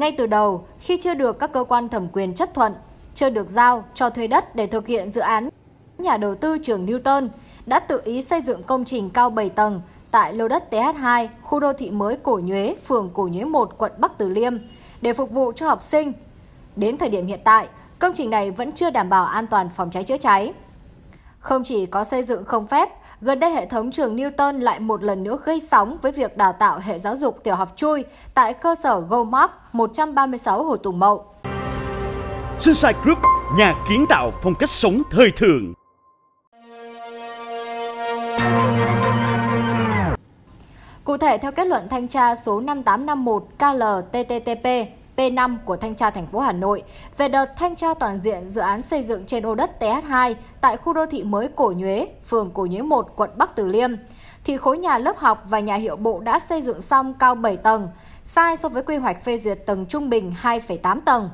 ngay từ đầu khi chưa được các cơ quan thẩm quyền chấp thuận, chưa được giao cho thuê đất để thực hiện dự án. Nhà đầu tư trường Newton đã tự ý xây dựng công trình cao 7 tầng tại lô đất TH2, khu đô thị mới Cổ Nhuế, phường Cổ Nhuế 1, quận Bắc Từ Liêm để phục vụ cho học sinh. Đến thời điểm hiện tại, công trình này vẫn chưa đảm bảo an toàn phòng cháy chữa cháy. Không chỉ có xây dựng không phép, Gần đây hệ thống trường Newton lại một lần nữa gây sóng với việc đào tạo hệ giáo dục tiểu học chui tại cơ sở Gomark 136 Hồ Tùng Mậu. Sư Group, nhà kiến tạo phong cách sống thời thượng. Cụ thể, theo kết luận thanh tra số 5851 KLTTTP P5 của Thanh tra thành phố Hà Nội về đợt thanh tra toàn diện dự án xây dựng trên ô đất TH2 tại khu đô thị mới Cổ Nhuế, phường Cổ Nhuế 1, quận Bắc Từ Liêm. Thì khối nhà lớp học và nhà hiệu bộ đã xây dựng xong cao 7 tầng, sai so với quy hoạch phê duyệt tầng trung bình 2,8 tầng.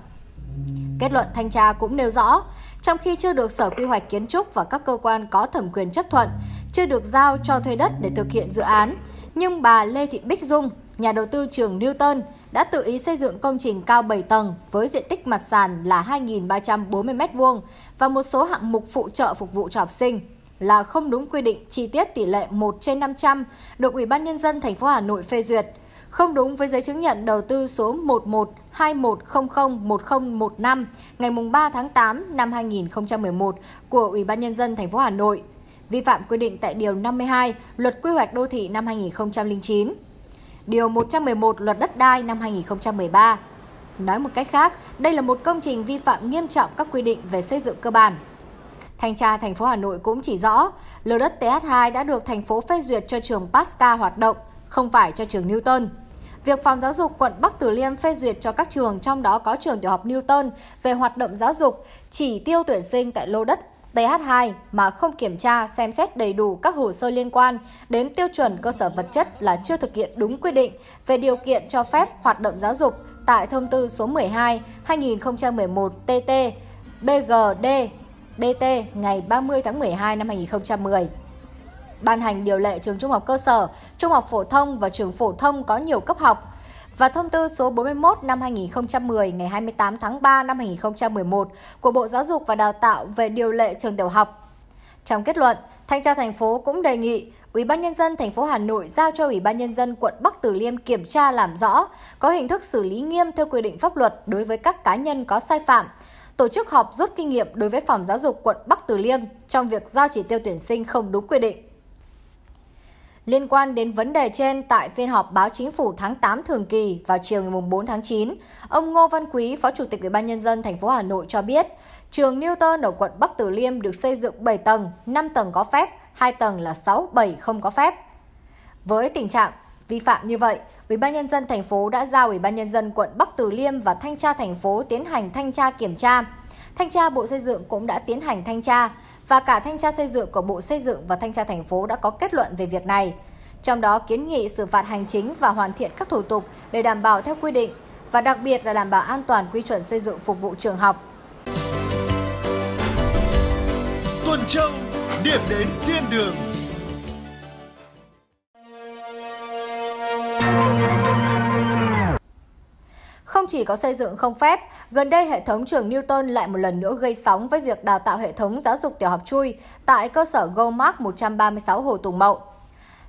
Kết luận thanh tra cũng nêu rõ, trong khi chưa được Sở Quy hoạch Kiến trúc và các cơ quan có thẩm quyền chấp thuận, chưa được giao cho thuê đất để thực hiện dự án, nhưng bà Lê Thị Bích Dung, nhà đầu tư trường Newton, đã tự ý xây dựng công trình cao 7 tầng với diện tích mặt sàn là 2.340 m2 và một số hạng mục phụ trợ phục vụ cho học sinh là không đúng quy định chi tiết tỷ lệ 1 trên 500 được Ủy ban nhân dân thành phố Hà Nội phê duyệt, không đúng với giấy chứng nhận đầu tư số 1121001015 ngày 3 tháng 8 năm 2011 của Ủy ban nhân dân thành phố Hà Nội, vi phạm quy định tại điều 52 Luật Quy hoạch đô thị năm 2009. Điều 111 Luật Đất đai năm 2013. Nói một cách khác, đây là một công trình vi phạm nghiêm trọng các quy định về xây dựng cơ bản. Thanh tra thành phố Hà Nội cũng chỉ rõ, lô đất TH2 đã được thành phố phê duyệt cho trường Pascal hoạt động, không phải cho trường Newton. Việc Phòng Giáo dục quận Bắc Từ Liêm phê duyệt cho các trường, trong đó có trường tiểu học Newton, về hoạt động giáo dục, chỉ tiêu tuyển sinh tại lô đất TH2 mà không kiểm tra xem xét đầy đủ các hồ sơ liên quan đến tiêu chuẩn cơ sở vật chất là chưa thực hiện đúng quy định về điều kiện cho phép hoạt động giáo dục tại thông tư số 12 2011 TT BGD BT ngày 30 tháng 12 năm 2010 ban hành điều lệ trường trung học cơ sở, trung học phổ thông và trường phổ thông có nhiều cấp học và thông tư số 41 năm 2010 ngày 28 tháng 3 năm 2011 của Bộ Giáo dục và Đào tạo về điều lệ trường tiểu học. Trong kết luận, Thanh tra thành phố cũng đề nghị Ủy ban nhân dân thành phố Hà Nội giao cho Ủy ban nhân dân quận Bắc Từ Liêm kiểm tra làm rõ, có hình thức xử lý nghiêm theo quy định pháp luật đối với các cá nhân có sai phạm, tổ chức họp rút kinh nghiệm đối với phòng giáo dục quận Bắc Từ Liêm trong việc giao chỉ tiêu tuyển sinh không đúng quy định. Liên quan đến vấn đề trên tại phiên họp báo chính phủ tháng 8 thường kỳ vào chiều ngày 4 tháng 9, ông Ngô Văn Quý, Phó Chủ tịch Ủy ban nhân dân thành phố Hà Nội cho biết, trường Newton ở quận Bắc Từ Liêm được xây dựng 7 tầng, 5 tầng có phép, 2 tầng là 6, 7 không có phép. Với tình trạng vi phạm như vậy, Ủy ban nhân dân thành phố đã giao Ủy ban nhân dân quận Bắc Từ Liêm và thanh tra thành phố tiến hành thanh tra kiểm tra. Thanh tra Bộ Xây dựng cũng đã tiến hành thanh tra, và cả thanh tra xây dựng của Bộ Xây dựng và thanh tra thành phố đã có kết luận về việc này. Trong đó kiến nghị xử phạt hành chính và hoàn thiện các thủ tục để đảm bảo theo quy định và đặc biệt là đảm bảo an toàn quy chuẩn xây dựng phục vụ trường học. Tuần Châu, điểm đến thiên đường Không chỉ có xây dựng không phép, gần đây hệ thống trường Newton lại một lần nữa gây sóng với việc đào tạo hệ thống giáo dục tiểu học chui tại cơ sở GoMark 136 Hồ Tùng Mậu.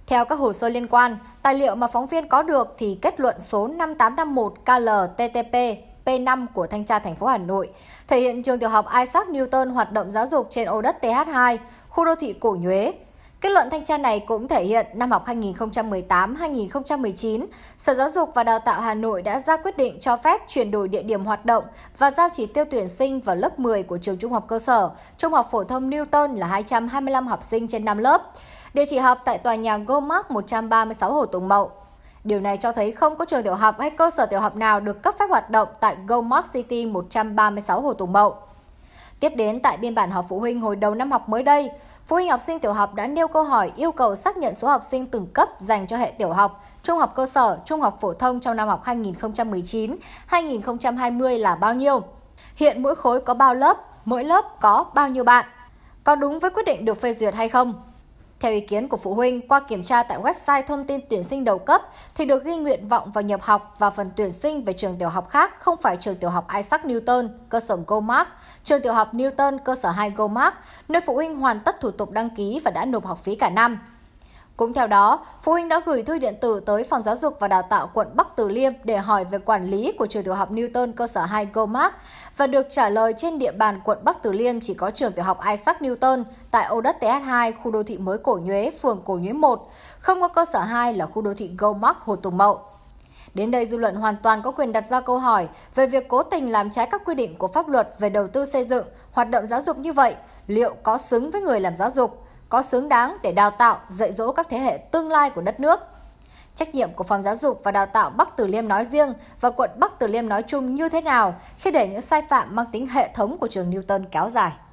Theo các hồ sơ liên quan, tài liệu mà phóng viên có được thì kết luận số 5851 KLTTP P5 của Thanh tra thành phố Hà Nội, thể hiện trường tiểu học Isaac Newton hoạt động giáo dục trên ô đất TH2, khu đô thị Cổ Nhuế, Kết luận thanh tra này cũng thể hiện năm học 2018-2019, Sở Giáo dục và Đào tạo Hà Nội đã ra quyết định cho phép chuyển đổi địa điểm hoạt động và giao chỉ tiêu tuyển sinh vào lớp 10 của trường trung học cơ sở, trung học phổ thông Newton là 225 học sinh trên 5 lớp. Địa chỉ học tại tòa nhà Gomark 136 Hồ Tùng Mậu. Điều này cho thấy không có trường tiểu học hay cơ sở tiểu học nào được cấp phép hoạt động tại Gomark City 136 Hồ Tùng Mậu. Tiếp đến tại biên bản họp phụ huynh hồi đầu năm học mới đây, phụ huynh học sinh tiểu học đã nêu câu hỏi yêu cầu xác nhận số học sinh từng cấp dành cho hệ tiểu học, trung học cơ sở, trung học phổ thông trong năm học 2019-2020 là bao nhiêu. Hiện mỗi khối có bao lớp, mỗi lớp có bao nhiêu bạn. Có đúng với quyết định được phê duyệt hay không? Theo ý kiến của phụ huynh, qua kiểm tra tại website thông tin tuyển sinh đầu cấp thì được ghi nguyện vọng vào nhập học và phần tuyển sinh về trường tiểu học khác không phải trường tiểu học Isaac Newton, cơ sở Gomark, trường tiểu học Newton, cơ sở 2 Gomark, nơi phụ huynh hoàn tất thủ tục đăng ký và đã nộp học phí cả năm. Cũng theo đó, phụ huynh đã gửi thư điện tử tới Phòng Giáo dục và Đào tạo quận Bắc Từ Liêm để hỏi về quản lý của trường tiểu học Newton cơ sở 2 Gomark và được trả lời trên địa bàn quận Bắc Từ Liêm chỉ có trường tiểu học Isaac Newton tại ô đất TH2 khu đô thị mới Cổ Nhuế, phường Cổ Nhuế 1, không có cơ sở 2 là khu đô thị Gomark Hồ Tùng Mậu. Đến đây, dư luận hoàn toàn có quyền đặt ra câu hỏi về việc cố tình làm trái các quy định của pháp luật về đầu tư xây dựng, hoạt động giáo dục như vậy, liệu có xứng với người làm giáo dục? có xứng đáng để đào tạo, dạy dỗ các thế hệ tương lai của đất nước. Trách nhiệm của phòng giáo dục và đào tạo Bắc Từ Liêm nói riêng và quận Bắc Từ Liêm nói chung như thế nào khi để những sai phạm mang tính hệ thống của trường Newton kéo dài?